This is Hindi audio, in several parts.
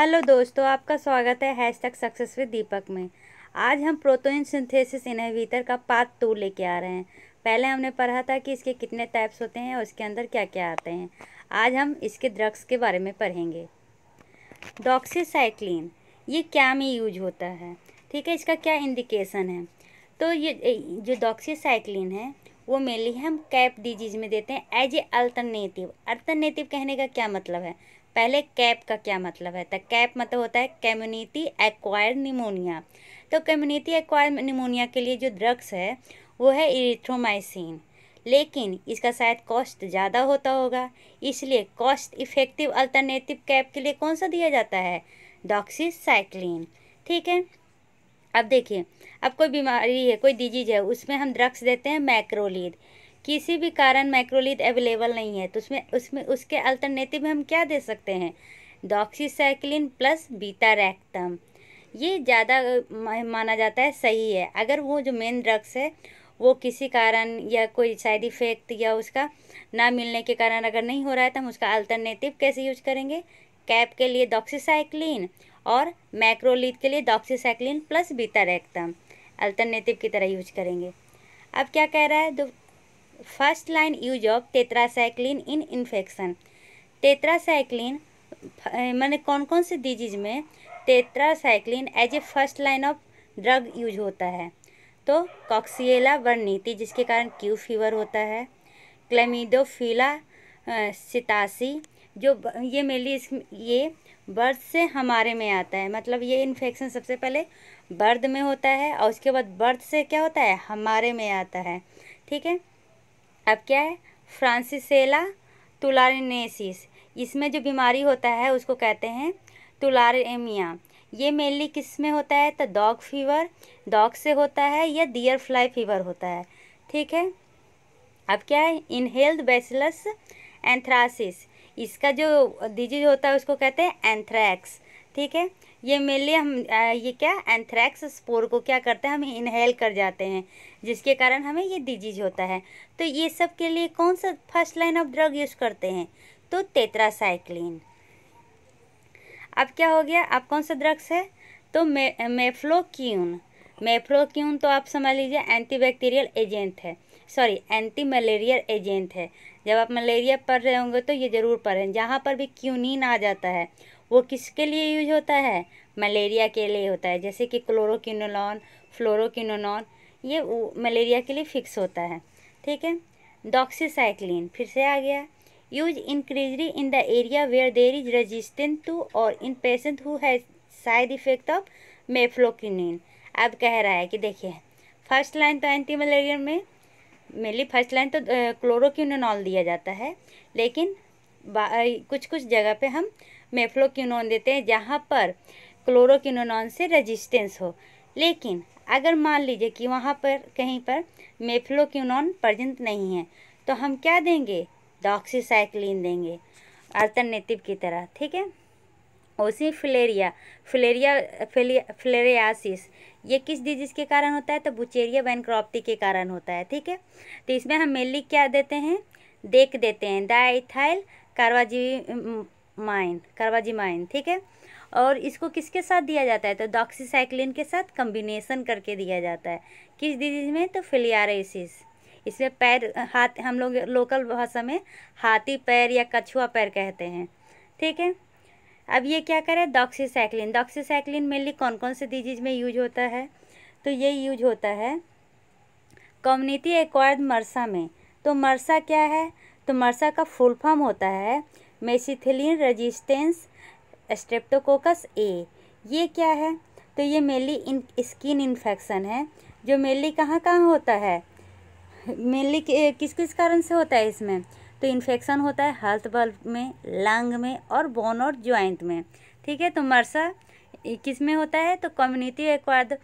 हेलो दोस्तों आपका स्वागत है hashtag success with Deepak में आज हम प्रोटोइन सिंथेसिस इनहिबिटर का पार्ट टू लेके आ रहे हैं पहले हमने पढ़ा था कि इसके कितने टाइप्स होते हैं और इसके अंदर क्या क्या आते हैं आज हम इसके ड्रग्स के बारे में पढ़ेंगे डॉक्सीसाइक्लिन ये क्या में यूज होता है ठीक है इसका क्या इंडिकेशन है तो ये जो डॉक्सीसाइक्लिन है वो मेनली हम कैप डिजीज में देते हैं एज ए अल्टरनेटिव अल्टरनेटिव कहने का क्या मतलब है पहले कैप का क्या मतलब है तो कैप मतलब होता है कम्युनिटी एक्वायर्ड निमोनिया तो कम्युनिटी एक्वायर्ड निमोनिया के लिए जो ड्रग्स है वो है इरिथ्रोमाइसिन लेकिन इसका शायद कॉस्ट ज़्यादा होता होगा इसलिए कॉस्ट इफ़ेक्टिव अल्टरनेटिव कैप के लिए कौन सा दिया जाता है डॉक्सीसाइक्लिन ठीक है अब देखिए अब कोई बीमारी है कोई डिजीज है उसमें हम ड्रग्स देते हैं मैक्रोलिड किसी भी कारण माइक्रोलिथ अवेलेबल नहीं है तो उसमें उसमें उसके अल्टरनेटिव में हम क्या दे सकते हैं डॉक्सीसाइक्लिन प्लस बीटा रैक्टम ये ज़्यादा माना जाता है सही है अगर वो जो मेन ड्रग्स है वो किसी कारण या कोई साइड इफ़ेक्ट या उसका ना मिलने के कारण अगर नहीं हो रहा है तो हम उसका अल्टरनेटिव कैसे यूज करेंगे कैप के लिए डॉक्सीसाइक्लिन और मैक्रोलिथ के लिए doxycycline plus beta lactam alternative की तरह यूज करेंगे अब क्या कह रहा है दो first line use of tetracycline in infection tetracycline मैंने कौन कौन से डिजीज में tetracycline as a first line of drug use होता है तो कॉक्सीला वर्णीति जिसके कारण क्यू फीवर होता है क्लेमिडोफीला सितासी जो ये मेनली इस ये बर्थ से हमारे में आता है मतलब ये इन्फेक्शन सबसे पहले बर्द में होता है और उसके बाद बर्थ से क्या होता है हमारे में आता है ठीक है अब क्या है फ्रांसिसेला तुलारिनेसिस इसमें जो बीमारी होता है उसको कहते हैं तुलारेमिया ये मेनली किस में होता है तो डॉग फीवर डॉग से होता है या डियर फ्लाई फीवर होता है ठीक है अब क्या है इनहेल्ड बेसिलस एंथ्रासिस इसका जो डिजीज होता है उसको कहते हैं एंथ्रैक्स ठीक है ये मेनली हम ये क्या एंथ्रैक्स स्पोर को क्या करते हैं हम इनहेल कर जाते हैं जिसके कारण हमें ये डिजीज होता है तो ये सब के लिए कौन सा first line of drug use करते हैं तो तेतरासाइक्लिन अब क्या हो गया अब कौन सा ड्रग्स है तो मे मेफ्लोक्यून मेफ्लोक्यून तो आप समझ लीजिए एंटीबैक्टीरियल एजेंट है सॉरी एंटी मलेरियल एजेंट है जब आप मलेरिया पढ़ रहे होंगे तो ये ज़रूर पढ़ें जहाँ पर भी क्यूनिन आ जाता है वो किसके लिए यूज होता है मलेरिया के लिए होता है जैसे कि क्लोरोकिनोलॉन फ्लोरोकिनोनॉन ये मलेरिया के लिए फिक्स होता है ठीक है डॉक्सीसाइक्लिन फिर से आ गया use increasingly in the area where there is resistant to और in patient who has side effect of mefloquine अब कह रहा है कि देखिए फर्स्ट लाइन तो एंटी मलेरिया में मेनली फर्स्ट लाइन तो क्लोरोक्यूनोनॉल दिया जाता है लेकिन कुछ कुछ जगह पे हम मेफ्लोक्यूनोन देते हैं जहाँ पर क्लोरोक्यूनोन से रेजिस्टेंस हो लेकिन अगर मान लीजिए कि वहाँ पर कहीं पर मेफ्लोक्यूनोन प्रजेंट नहीं है तो हम क्या देंगे डॉक्सीसाइक्लिन देंगे अल्टरनेटिव की तरह ठीक है ओसी फिलेरिया फिलेरिया फिलेरियासिस ये किस डिजीज़ के कारण होता है तो बुचेरिया वैनक्रॉप्टी के कारण होता है ठीक है तो इसमें हम मेनली क्या देते हैं देख देते हैं diethylcarbamazine carbamazine ठीक है और इसको किसके साथ दिया जाता है तो डॉक्सीसाइक्लिन के साथ कम्बिनेसन करके दिया जाता है किस डिजीज में तो फिलियारेसिस इसमें पैर हाथ हम लोग लोकल भाषा में हाथी पैर या कछुआ पैर कहते हैं ठीक है अब ये क्या करें डॉक्सीसाइक्लिन डॉक्सीसाइक्लिन मेनली कौन कौन से डिजीज में यूज होता है तो ये यूज होता है कम्युनिटी एक्वायर्ड मरसा में तो मरसा क्या है तो मरसा का फुल फॉर्म होता है मेसीथिलिन रेजिस्टेंस स्ट्रेप्टोकोकस ए ये क्या है तो ये मेनली इन स्किन इन्फेक्शन है जो मेनली कहाँ कहाँ होता है मेनली किस किस कारण से होता है इसमें तो इन्फेक्शन होता है हेल्थ बल्ब में लंग में और बोन और ज्वाइंट में ठीक है तो मरसा किस में होता है तो कम्युनिटी एक्वायर्ड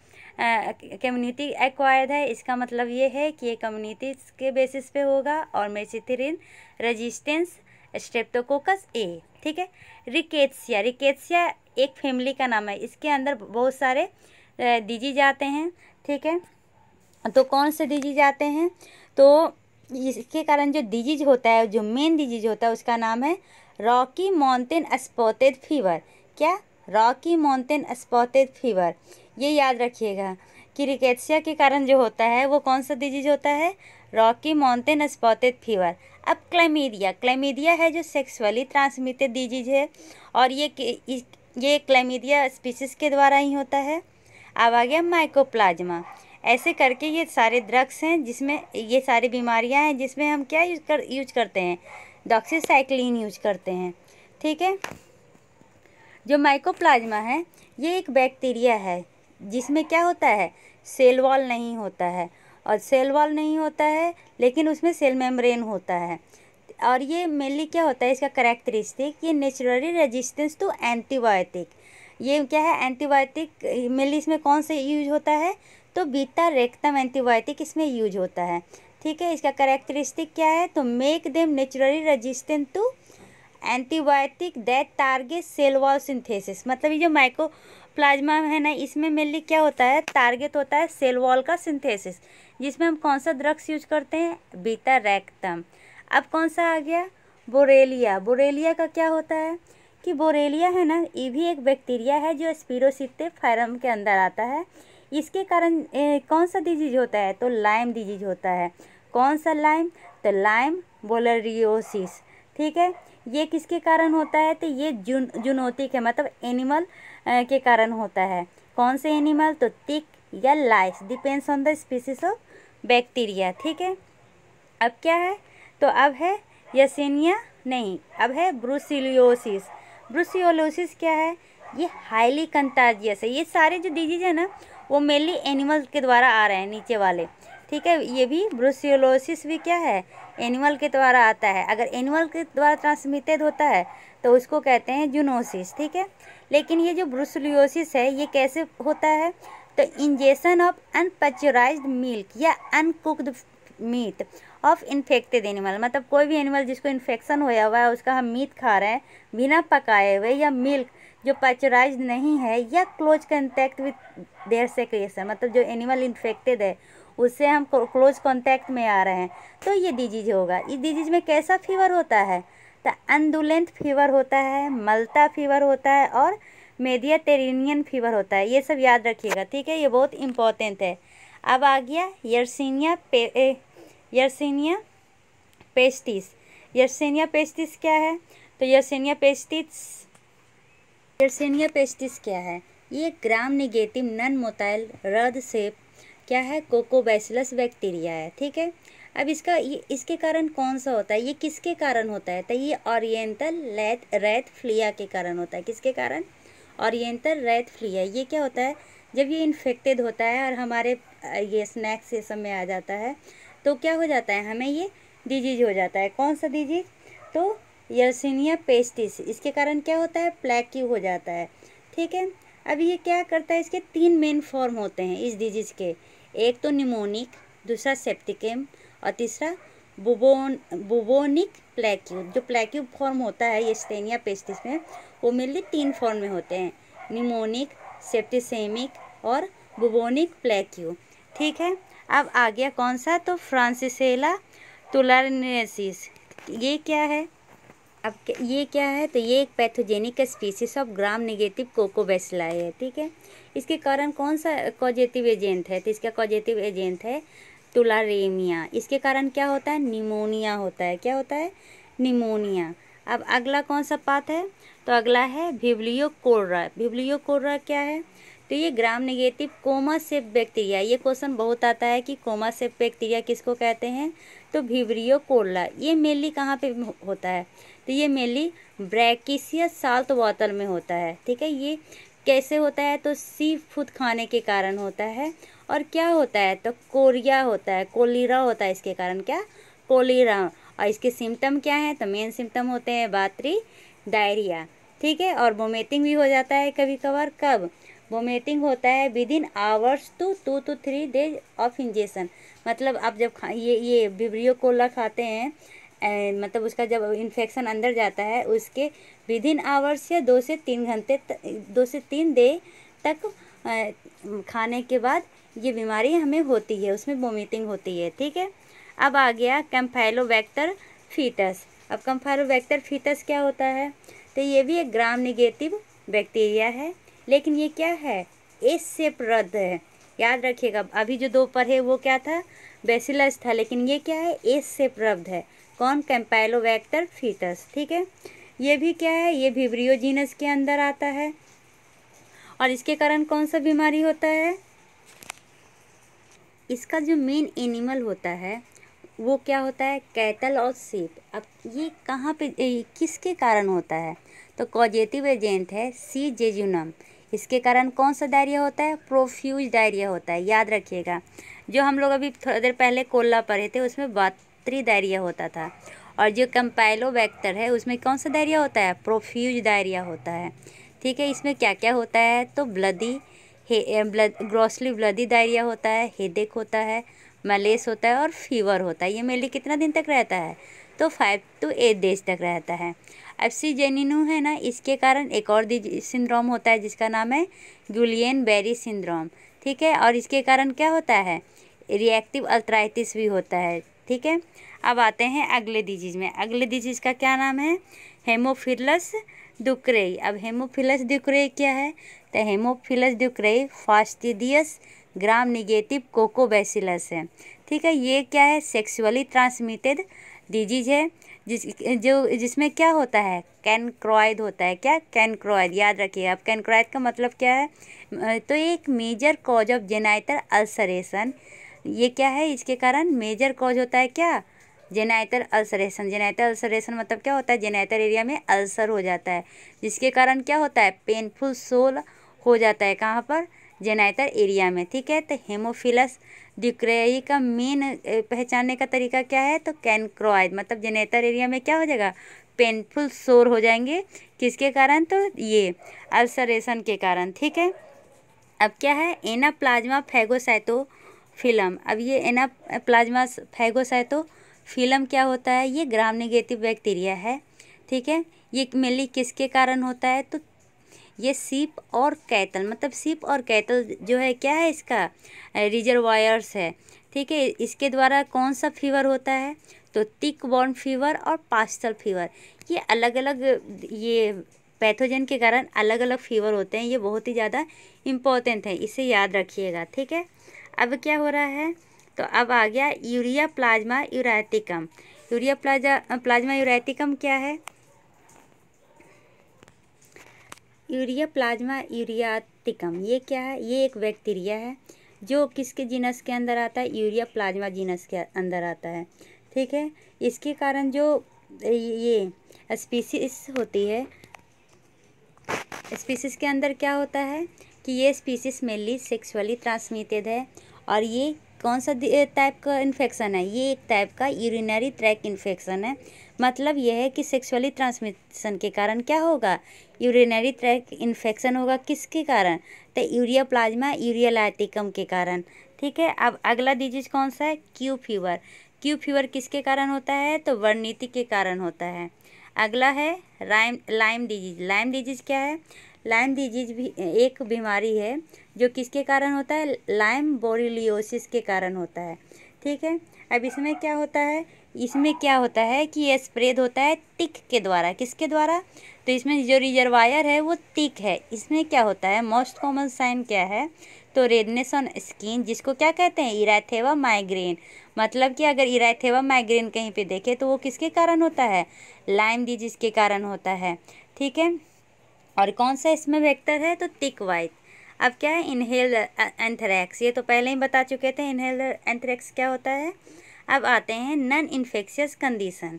कम्युनिटी एक्वायर्ड है इसका मतलब ये है कि ये कम्युनिटी के बेसिस पे होगा और मेसिथिरिन रेजिस्टेंस स्ट्रेप्टोकोकस ए ठीक है रिकेट्सिया रिकेट्सिया एक फैमिली का नाम है इसके अंदर बहुत सारे डिजीज आते हैं ठीक है तो कौन से डिजीज आते हैं तो इसके कारण जो डिजीज होता है जो मेन डिजीज होता है उसका नाम है रॉकी माउंटेन स्पॉटेड फीवर क्या रॉकी माउंटेन स्पॉटेड फीवर ये याद रखिएगा किरिकेट्सिया के कारण जो होता है वो कौन सा डिजीज होता है रॉकी माउंटेन स्पॉटेड फीवर अब क्लेमीरिया क्लेमीरिया है जो सेक्सुअली ट्रांसमिटेड डिजीज है और ये ये क्लेमीरिया स्पीसीज के द्वारा ही होता है अब आ गया माइकोप्लाज्मा ऐसे करके ये सारे ड्रग्स हैं जिसमें ये सारी बीमारियां हैं जिसमें हम क्या यूज कर यूज करते हैं डॉक्सीसाइक्लिन यूज करते हैं ठीक है जो माइकोप्लाज्मा है ये एक बैक्टीरिया है जिसमें क्या होता है सेल वॉल नहीं होता है और सेल वॉल नहीं होता है लेकिन उसमें सेल मेम्ब्रेन होता है और ये मेनली क्या होता है इसका करेक्टरिस्टिक ये नेचुरली रेजिस्टेंस टू एंटीबायोटिक ये क्या है एंटीबायोटिक मेनली इसमें कौन से यूज होता है तो बीता रेक्टम एंटीबायोटिक इसमें यूज होता है ठीक है इसका करेक्टरिस्टिक क्या है तो make them naturally resistant to antibiotic that target cell wall synthesis मतलब ये जो माइक्रो प्लाज्मा है ना इसमें मेनली क्या होता है टारगेट होता है सेल वॉल का सिंथेसिस जिसमें हम कौन सा ड्रग्स यूज करते हैं बीटा रैक्टम अब कौन सा आ गया बोरेलिया बोरेलिया का क्या होता है कि बोरेलिया है ना ये भी एक बैक्टीरिया है जो स्पीरोसिते फायरम के अंदर आता है इसके कारण ए, कौन सा डिजीज होता है तो लाइम डिजीज होता है कौन सा लाइम तो लाइम बोलरियोसिस ठीक है ये किसके कारण होता है तो ये जुन जुनौती है मतलब एनिमल के कारण होता है कौन से एनिमल तो तिक या lice depends on the species of bacteria ठीक है अब क्या है तो अब है यसेनिया नहीं अब है ब्रूसिलियोसिस ब्रूसियोलोसिस क्या है ये हाईली कंताजियस है ये सारे जो डिजीज है ना वो मेनली एनिमल्स के द्वारा आ रहे हैं नीचे वाले ठीक है ये भी ब्रुसियोलोसिस भी क्या है एनिमल के द्वारा आता है अगर एनिमल के द्वारा ट्रांसमिटेड होता है तो उसको कहते हैं जूनोसिस ठीक है लेकिन ये जो ब्रुसलियोसिस है ये कैसे होता है तो इंजेशन ऑफ अनपच्चराइज मिल्क या uncooked meat of infected animal मतलब कोई भी एनिमल जिसको इन्फेक्शन होया हुआ है उसका हम मीट खा रहे हैं बिना पकाए हुए या मिल्क जो पचराइज नहीं है या close contact with their secretion मतलब जो एनिमल इन्फेक्टेड है उससे हम क्लोज कॉन्टैक्ट में आ रहे हैं तो ये डिजीज होगा इस डिजीज में कैसा फीवर होता है तो अनदुलेंथ फीवर होता है मलता फीवर होता है और मेडिया टेरिनियन फीवर होता है ये सब याद रखिएगा ठीक है ये बहुत इंपॉर्टेंट है अब आ गया यर्सिनिया पे यर्सिनिया पेस्टिस यर्सिनिया पेस्टिस क्या है तो यर्सिनिया पेस्टिस यर्सिनिया पेस्टिस क्या है ये ग्राम निगेटिव नन मोताइल रद से क्या है कोकोबैसिलस बैक्टीरिया है ठीक है अब इसका ये इसके कारण कौन सा होता है ये किसके कारण होता है तो ये ओरिएंटल रैत रैत फ्लिया के कारण होता है किसके कारण ओरिएंटल रैत फ्लिया ये क्या होता है जब ये इन्फेक्टेड होता है और हमारे ये स्नैक्स ये सब में आ जाता है तो क्या हो जाता है हमें ये डिजीज हो जाता है कौन सा डिजीज तो यर्सिनिया पेस्टिस इसके कारण क्या होता है प्लैक्यू हो जाता है ठीक है अब ये क्या करता है इसके तीन मेन फॉर्म होते हैं इस डिजीज़ के एक तो निमोनिक दूसरा सेप्टिकेम और तीसरा बुबोन बुबोनिक प्लेक्यूब जो प्लेक्यूब फॉर्म होता है ये स्टेनिया पेस्टिस में वो मेनली तीन फॉर्म में होते हैं निमोनिक सेप्टिसेमिक और बुबोनिक प्लेक्यू ठीक है अब आ गया कौन सा तो फ्रांसिसेला तुलरनेसिस ये क्या है अब ये क्या है तो ये एक pathogenic species of gram negative coccobacilli है ठीक है इसके कारण कौन सा कॉजेटिव एजेंट है तो इसका कॉजेटिव एजेंट है टुलारेमिया इसके कारण क्या होता है निमोनिया होता है क्या होता है निमोनिया अब अगला कौन सा पात है तो अगला है भिवलियो कोर्रा भिवलियो कोर्रा क्या है तो ये gram negative comma shape bacteria ये क्वेश्चन बहुत आता है कि कोमा सेप बैक्टीरिया किसको कहते हैं तो भिवरियो कोर्रा ये मेनली कहाँ पे होता है तो ये मेनली ब्रैकिसियस साल्ट वाटर में होता है ठीक है ये कैसे होता है तो सी फूड खाने के कारण होता है और क्या होता है तो कोरिया होता है कोलीरा होता है इसके कारण क्या कोलीरा और इसके सिम्टम क्या हैं तो मेन सिम्टम होते हैं बातरी डायरिया ठीक है और वोमिटिंग भी हो जाता है कभी कभार कब वोमिटिंग होता है within hours to two to three days of injection मतलब आप जब खा ये ये बिब्रियो कोला खाते हैं मतलब उसका जब इन्फेक्शन अंदर जाता है उसके विद इन आवर्स या दो से तीन घंटे दो से तीन डे तक खाने के बाद ये बीमारी हमें होती है उसमें वोमिटिंग होती है ठीक है अब आ गया कैम्फाइलोबैक्टर फीटस अब वैक्टर फीटस क्या होता है तो ये भी एक ग्राम निगेटिव बैक्टीरिया है लेकिन ये क्या है एस से प्रद है याद रखिएगा अभी जो दो पर है वो क्या था बेसिलस था लेकिन ये क्या है एस से प्रब्ध है कौन वैक्टर फीटस ठीक है ये भी क्या है ये विब्रियो जीनस के अंदर आता है और इसके कारण कौन सा बीमारी होता है इसका जो मेन एनिमल होता है वो क्या होता है कैटल और सीप अब ये कहाँ पे ए, किसके कारण होता है तो कॉजेटिव एजेंट है सी जेजुनम इसके कारण कौन सा डायरिया होता है प्रोफ्यूज डायरिया होता है याद रखिएगा जो हम लोग अभी थोड़ी देर पहले कोल्ला पढ़े थे उसमें बात उत्तरी डायरिया होता था और जो कंपाइलो वैक्टर है उसमें कौन सा डायरिया होता है प्रोफ्यूज डायरिया होता है ठीक है इसमें क्या क्या होता है तो bloody blood grossly bloody diarrhoea होता है हेडेक होता है मलेस होता है और फीवर होता है ये मेले कितना दिन तक रहता है तो फाइव टू एट डेज तक रहता है एफसी जेनिनू है ना इसके कारण एक और सिंड्रोम होता है जिसका नाम है गुलियन बेरी सिंड्रोम ठीक है और इसके कारण क्या होता है रिएक्टिव अल्ट्राइटिस भी होता है ठीक है अब आते हैं अगले डिजीज़ में अगले डिजीज़ का क्या नाम है हेमोफिलस दुक्रेई अब हेमोफिलस दुक्रेई क्या है तो haemophilus ducreyi fastidious gram negative coccobacillus है ठीक है ये क्या है सेक्सुअली ट्रांसमिटेड डिजीज है जिस जो जिसमें क्या होता है कैनक्रॉयड होता है क्या कैनक्रॉयड याद रखिए अब कैनक्रॉयड का मतलब क्या है तो एक major cause of genital ulceration ये क्या है इसके कारण मेजर कॉज होता है क्या जेनाइटर अल्सरेशन जेनाइटर अल्सरेशन मतलब क्या होता है जेनाइटर एरिया में अल्सर हो जाता है जिसके कारण क्या होता है पेनफुल सोल हो जाता है कहाँ पर जेनाइटर एरिया में ठीक है तो हेमोफिलस डिक्रेई का मेन पहचानने का तरीका क्या है तो कैनक्रोइड मतलब जेनाइटर एरिया में क्या हो जाएगा पेनफुल सोर हो जाएंगे किसके कारण तो ये अल्सरेशन के कारण ठीक है अब क्या है एना प्लाज्मा फेगोसाइटो फिल्म अब ये एना प्लाज्मा फैगोसाइटो तो फिल्म क्या होता है ये ग्राम निगेटिव बैक्टीरिया है ठीक है ये मेनली किसके कारण होता है तो ये सीप और कैतल मतलब सीप और कैतल जो है क्या है इसका रिजर्वायर्स है ठीक है इसके द्वारा कौन सा फीवर होता है तो टिक बॉर्न फीवर और पास्टल फीवर ये अलग अलग ये पैथोजन के कारण अलग अलग फीवर होते हैं ये बहुत ही ज़्यादा इम्पोर्टेंट है इसे याद रखिएगा ठीक है अब क्या हो रहा है तो अब आ गया ureaplasma urealyticum urea plaza plasma urealyticum क्या है यूरिया प्लाज्मा यूरियाटिकम ये क्या है ये एक बैक्टीरिया है जो किसके जीनस के अंदर आता है यूरिया प्लाज्मा जीनस के अंदर आता है ठीक है इसके कारण जो ये स्पीसीस होती है स्पीसीस के अंदर क्या होता है कि ये स्पीसीस मेनली सेक्सुअली ट्रांसमिटेड है और ये कौन सा टाइप का इन्फेक्शन है ये एक टाइप का यूरिनरी ट्रैक इन्फेक्शन है मतलब यह है कि सेक्सुअली ट्रांसमिशन के कारण क्या होगा यूरिनरी ट्रैक इन्फेक्शन होगा किसके कारण तो यूरिया प्लाज्मा यूरिया लाइटिकम के कारण ठीक है अब अगला डिजीज कौन सा है क्यू फीवर क्यू फीवर किसके कारण होता है तो वर्णिति के कारण होता है अगला है rhyme Lyme disease Lyme disease क्या है लाइम डिजीज भी एक बीमारी है जो किसके कारण होता है लाइम बोरिलियोसिस के कारण होता है ठीक है अब इसमें क्या होता है इसमें क्या होता है कि ये स्प्रेड होता है टिक के द्वारा किसके द्वारा तो इसमें जो रिजर्वायर है वो टिक है इसमें क्या होता है मोस्ट कॉमन साइन क्या है तो रेडनेस ऑन स्किन जिसको क्या कहते हैं इराथेवा माइग्रेन मतलब कि अगर इराथेवा माइग्रेन कहीं पे देखे तो वो किसके कारण होता है लाइम डिजीज के कारण होता है ठीक है और कौन सा इसमें वेक्टर है तो टिक वाइट अब क्या है इनहेल एंथ्रैक्स uh, ये तो पहले ही बता चुके थे इनहेल एंथ्रैक्स क्या होता है अब आते हैं non infectious condition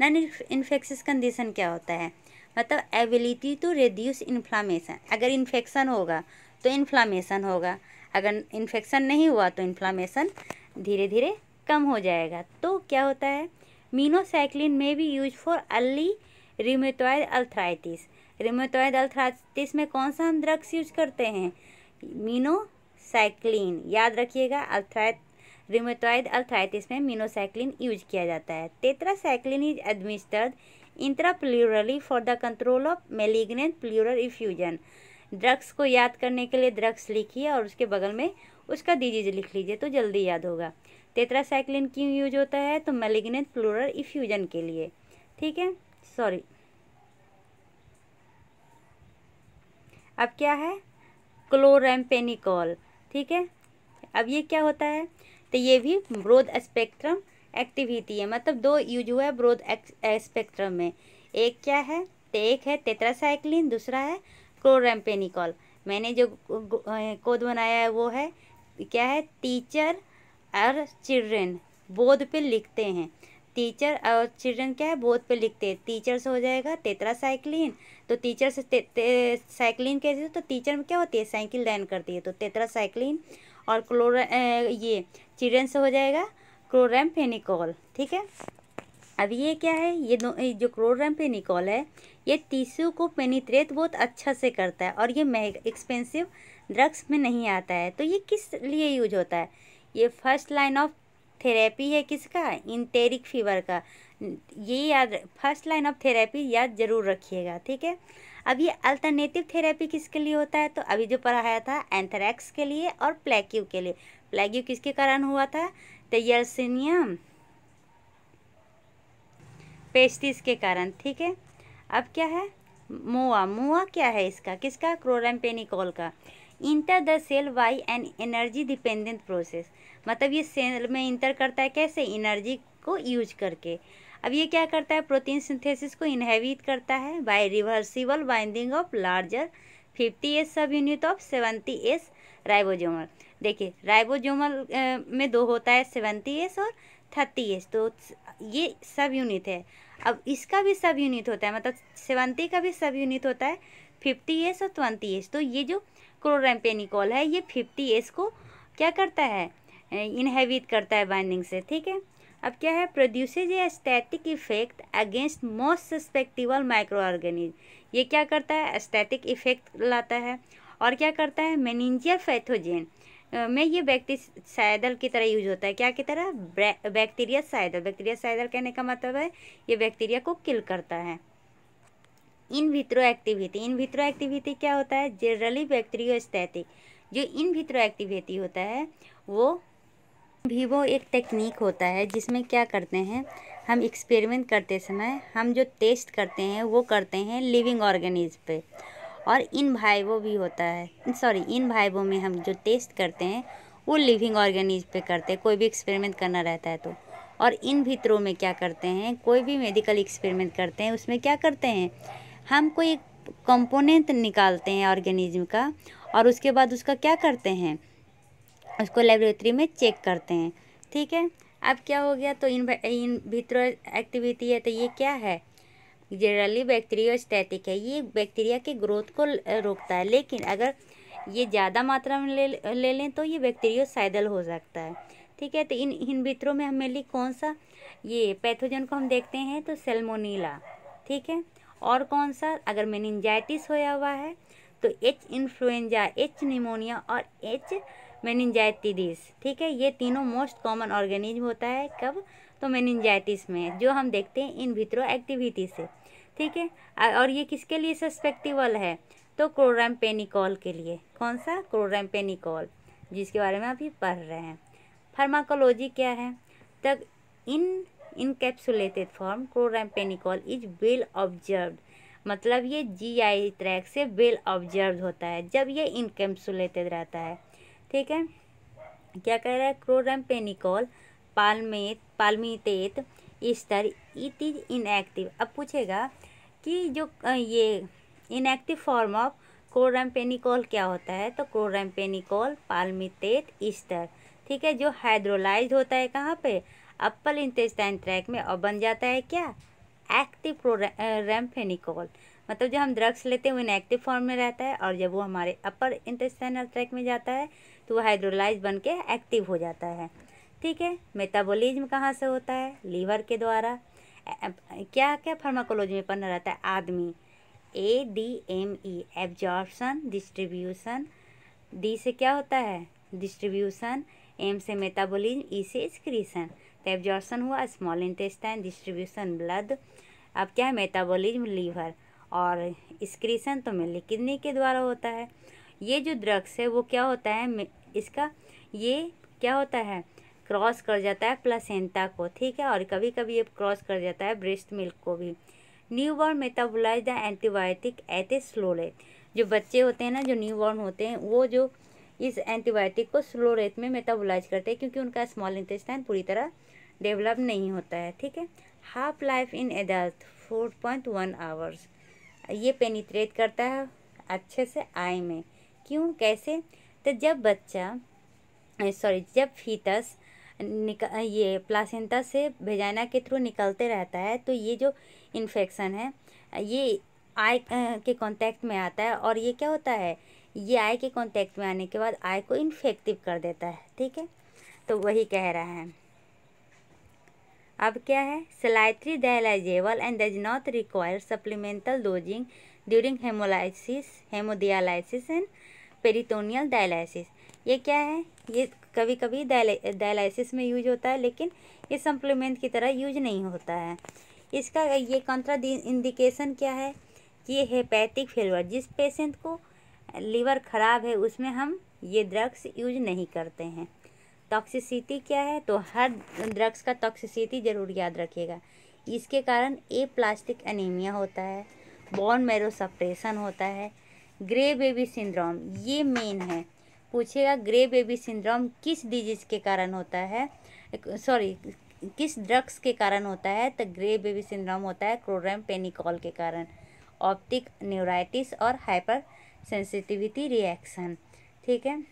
non infectious condition क्या होता है मतलब एबिलिटी टू रिड्यूस इन्फ्लामेशन अगर इन्फेक्शन होगा तो इन्फ्लामेशन होगा अगर इन्फेक्शन नहीं हुआ तो इन्फ्लामेशन धीरे धीरे कम हो जाएगा तो क्या होता है मीनोसाइक्लिन में भी use for early rheumatoid arthritis rheumatoid arthritis में कौन सा हम ड्रग्स यूज करते हैं मीनोसाइक्लिन याद रखिएगा अल्थ्राइ रिमेटोइड अल्थ्राइटिस में मीनोसाइक्लिन यूज किया जाता है tetracycline is administered intrapleurally for the control of malignant pleural effusion drugs को याद करने के लिए ड्रग्स लिखिए और उसके बगल में उसका डिजीज लिख लीजिए तो जल्दी याद होगा टेट्रासाइक्लिन क्यों यूज होता है तो मेलिग्नेंट प्लूरल इफ्यूजन के लिए ठीक है सॉरी अब क्या है क्लोरेम्पेनिकॉल ठीक है अब ये क्या होता है तो ये भी ब्रोद स्पेक्ट्रम एक्टिविटी है मतलब दो यूज हुआ है ब्रोद स्पेक्ट्रम eh, में एक क्या है तो एक है टेट्रासाइक्लिन दूसरा है क्लोरेम्पेनिकॉल मैंने जो कोद eh, बनाया है वो है क्या है टीचर और चिल्ड्रेन बोध पे लिखते हैं टीचर और चिल्ड्रन क्या है बोथ पे लिखते हैं टीचर्स हो जाएगा तेतरा साइक्लिन तो टीचर से साइकिलीन ते, साइक्लिन कहते तो टीचर में क्या होती है साइकिल लैन करती है तो तेतरा साइक्लिन और क्लोर ये चिल्ड्रन से हो जाएगा फेनिकॉल ठीक है अब ये क्या है ये दो जो फेनिकॉल है ये टीसू को पेनीत्रेत बहुत अच्छा से करता है और ये मह एक्सपेंसिव ड्रग्स में नहीं आता है तो ये किस लिए यूज होता है ये फर्स्ट लाइन ऑफ थेरेपी है किसका इंटेरिक फीवर का ये याद फर्स्ट लाइन ऑफ थेरेपी याद जरूर रखिएगा ठीक है अब ये अल्टरनेटिव थेरेपी किसके लिए होता है तो अभी जो पढ़ाया था एंथरेक्स के लिए और प्लेक्यू के लिए प्लेक्यू किसके कारण हुआ था तयर्सिनियम पेस्टिस के कारण ठीक है अब क्या है मोआ मोआ क्या है इसका किसका क्रोरम पेनिकॉल का enter the cell by an energy dependent process मतलब ये सेल में इंटर करता है कैसे एनर्जी को यूज करके अब ये क्या करता है प्रोटीन सिंथेसिस को इनहेबिट करता है by reversible binding of larger fifty S subunit of seventy S ribosomal देखिए राइबोजोमल में दो होता है सेवेंटी एस और थर्टी एस तो ये सब यूनिट है अब इसका भी सब यूनिट होता है मतलब सेवेंटी का भी सब यूनिट होता है फिफ्टी एस और ट्वेंटी एस तो ये जो क्लोरम्पेनिकॉल है ये फिफ्टी एस को क्या करता है इनहेबिट करता है बाइंडिंग से ठीक है अब क्या है produces a static effect against most susceptible microorganisms ये क्या करता है स्टैटिक इफेक्ट लाता है और क्या करता है मेनिंजियल फैथोजेन में ये बैक्टीसाइडल की तरह यूज होता है क्या की तरह बैक्टीरिया साइडल बैक्टीरिया साइडल कहने का मतलब है ये बैक्टीरिया को किल करता है in vitro activity in vitro activity क्या होता है जनरली बैक्टीरियो स्टैटिक जो इन विट्रो एक्टिविटी होता है वो वो एक टेक्निक होता है जिसमें क्या करते हैं हम एक्सपेरिमेंट करते समय हम जो टेस्ट करते हैं वो करते हैं लिविंग ऑर्गेनिज्म पे और इन भाइवो भी होता है सॉरी इन भाइवो में हम जो टेस्ट करते हैं वो लिविंग ऑर्गेनिज्म पे करते हैं कोई भी एक्सपेरिमेंट करना रहता है तो और इन भित्रों में क्या करते हैं कोई भी मेडिकल एक्सपेरिमेंट करते हैं उसमें क्या करते हैं हम कोई कंपोनेंट निकालते हैं ऑर्गेनिज्म का और उसके बाद उसका क्या करते हैं उसको लेबोरेटरी में चेक करते हैं ठीक है अब क्या हो गया तो इन इन विट्रो एक्टिविटी है तो ये क्या है जनरली बैक्टीरिया स्टैटिक है ये बैक्टीरिया के ग्रोथ को रोकता है लेकिन अगर ये ज़्यादा मात्रा में ले ले लें तो ये बैक्टीरियो साइडल हो सकता है ठीक है तो इन इन वित्रों में हमें लिए कौन सा ये पैथोजन को हम देखते हैं तो सेलमोनीला ठीक है और कौन सा अगर मेनिंजाइटिस होया हुआ है तो एच इन्फ्लुएंजा एच निमोनिया और एच मेनिंजाइटिस ठीक है ये तीनों मोस्ट कॉमन ऑर्गेनिज्म होता है कब तो मेनिंजाइटिस में जो हम देखते हैं इन वित्रो एक्टिविटी से ठीक है और ये किसके लिए सस्पेक्टिवल है तो क्लोरामपेनिकॉल के लिए कौन सा क्लोरामपेनिकॉल जिसके बारे में अभी पढ़ रहे हैं फार्माकोलॉजी क्या है तब in encapsulated form chloramphenicol is well observe मतलब ये जीआई ट्रैक से वेल ऑब्जर्व होता है जब ये इनकेप्सुलेटेड रहता है ठीक है क्या कह रहा है chloramphenicol palmate palmitate ester it is inactive अब पूछेगा कि जो ये इनएक्टिव फॉर्म ऑफ क्लोराम्पेनिकॉल क्या होता है तो क्लोराम्पेनिकॉल पालमिटेट इस्टर ठीक है जो हाइड्रोलाइज होता है कहाँ पे अपल इंटेस्टाइन ट्रैक में और बन जाता है क्या एक्टिव रेम्फेनिकॉल मतलब जब हम ड्रग्स लेते हैं वो इनएक्टिव फॉर्म में रहता है और जब वो हमारे अपर इंटेस्टाइनल ट्रैक में जाता है तो वो हाइड्रोलाइज बन के एक्टिव हो जाता है ठीक है मेटाबॉलिज्म कहाँ से होता है लीवर के द्वारा क्या क्या फार्माकोलॉजी में पढ़ना रहता है आदमी A D M E absorption distribution D से क्या होता है डिस्ट्रीब्यूशन एम से मेटाबोलिज्म ई e से एक्सक्रीशन तो एब्जॉर्सन हुआ स्मॉल इंटेस्टाइन डिस्ट्रीब्यूशन ब्लड अब क्या है मेटाबॉलिज्म लीवर और स्क्रीसन तो मिली किडनी के द्वारा होता है ये जो ड्रग्स है वो क्या होता है इसका ये क्या होता है क्रॉस कर जाता है प्लसेंटा को ठीक है और कभी कभी ये क्रॉस कर जाता है ब्रेस्ट मिल्क को भी newborn metabolise the antibiotic at a slow rate जो बच्चे होते हैं ना जो न्यू बॉर्न होते हैं वो जो इस एंटीबायोटिक को स्लो रेट में मेटाबोलाइज करते हैं क्योंकि उनका स्मॉल इंटेस्टाइन पूरी तरह डेवलप नहीं होता है ठीक है half life in adult four point one hours ये पेनिट्रेट करता है अच्छे से आई में क्यों कैसे तो जब बच्चा सॉरी जब फीतस निक ये प्लासेंटा से भेजाना के थ्रू निकलते रहता है तो ये जो इन्फेक्शन है ये आई के कांटेक्ट में आता है और ये क्या होता है ये आई के कांटेक्ट में आने के बाद आई को इन्फेक्टिव कर देता है ठीक है तो वही कह रहा है अब क्या है slightly dialysable and does not require supplemental dosing during haemolysis haemodialysis and peritoneal dialysis ये क्या है ये कभी कभी डायलाइसिस में यूज होता है लेकिन ये सप्लीमेंट की तरह यूज नहीं होता है इसका ये कंट्रा इंडिकेशन क्या है कि ये हेपैथिक फेलवर जिस पेशेंट को लीवर ख़राब है उसमें हम ये ड्रग्स यूज नहीं करते हैं टॉक्सिसिटी क्या है तो हर ड्रग्स का टॉक्सिसिटी ज़रूर याद रखिएगा इसके कारण ए प्लास्टिक अनीमिया होता है बॉन मेरो सप्रेशन होता है ग्रे बेबी सिंड्रोम ये मेन है पूछेगा ग्रे बेबी सिंड्रोम किस डिजीज़ के कारण होता है सॉरी किस ड्रग्स के कारण होता है तो ग्रे बेबी सिंड्रोम होता है क्रोरम पेनिकॉल के कारण ऑप्टिक न्यूराइटिस और हाइपर सेंसिटिविटी रिएक्शन ठीक है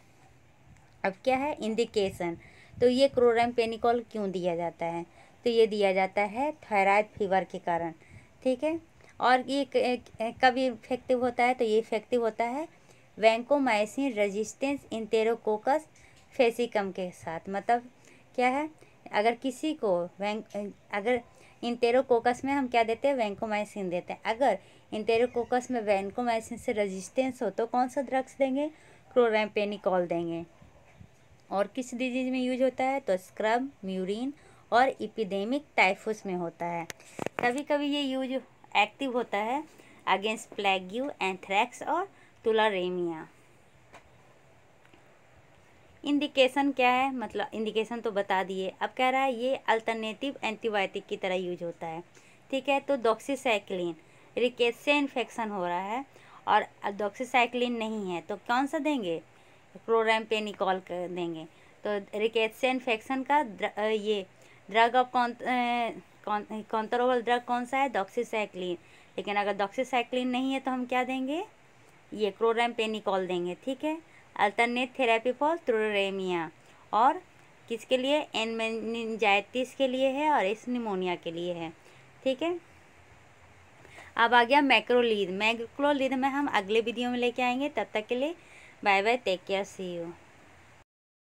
अब क्या है इंडिकेशन तो ये क्रोरम पेनिकॉल क्यों दिया जाता है तो ये दिया जाता है थायराइड फीवर के कारण ठीक है और ये कब इफेक्टिव होता है तो ये इफेक्टिव होता है वैंकोमाइसिन रेजिस्टेंस इंटेरोकोकस फेसिकम के साथ मतलब क्या है अगर किसी को वैंक अगर इंटेरोकोकस में हम क्या देते हैं वैंकोमाइसिन देते हैं अगर इंटेरोकोकस में वैंकोमाइसिन से रेजिस्टेंस हो तो कौन सा ड्रग्स देंगे क्लोरामपेनिकॉल देंगे और किस डिजीज में यूज होता है तो स्क्रब म्यूरिन और इपिडेमिक टाइफस में होता है कभी कभी ये यूज एक्टिव होता है अगेंस्ट प्लेग्यू एंथ्रैक्स और तुलारेमिया इंडिकेशन क्या है मतलब इंडिकेशन तो बता दिए अब कह रहा है ये अल्टरनेटिव एंटीबायोटिक की तरह यूज होता है ठीक है तो डॉक्सीसाइक्लिन रिकेट से इन्फेक्शन हो रहा है और डॉक्सीसाइक्लिन नहीं है तो कौन सा देंगे प्रोग्राम पे निकॉल कर देंगे तो रिकेट्सिया इन्फेक्शन का द्र, ये ड्रग ऑफ कॉन्तरोबल ड्रग कौन सा है डॉक्सीसाइक्लिन लेकिन अगर डॉक्सीसाइक्लिन नहीं है तो हम क्या देंगे ये क्रोरम पेनिकॉल देंगे ठीक है अल्टरनेट थेरेपी फॉर थ्रोरेमिया और किसके लिए एनमेनजाइटिस के लिए है और इस निमोनिया के लिए है ठीक है अब आ गया मैक्रोलिद मैक्रोलिद में हम अगले वीडियो में लेके आएंगे तब तक के लिए Bye bye. Take care. See you.